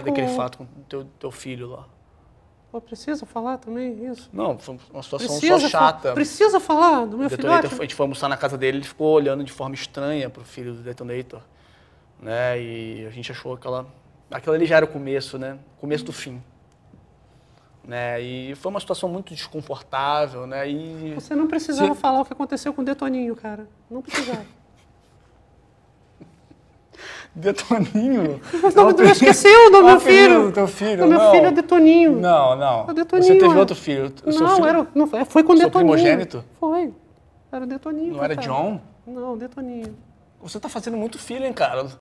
daquele fato com teu, teu filho lá. Pô, precisa falar também isso? Não, foi uma situação precisa só chata. Fa precisa falar do meu filho. A gente foi almoçar na casa dele, ele ficou olhando de forma estranha pro filho do Detonator, né? E a gente achou aquela... Aquela ali já era o começo, né? Começo do fim. Né? E foi uma situação muito desconfortável, né? E... Você não precisava falar o que aconteceu com o Detoninho, cara. Não precisava. Detoninho? Mas não, tu me esqueceu do meu filho. Do teu filho, meu filho é Detoninho. Não, não. É Detoninho. Você teve outro filho. O não, filho... Era, não, é, foi com o Detoninho. Seu primogênito? Foi. Era Detoninho. Não cara. era John? Não, Detoninho. Você tá fazendo muito filho, hein, cara?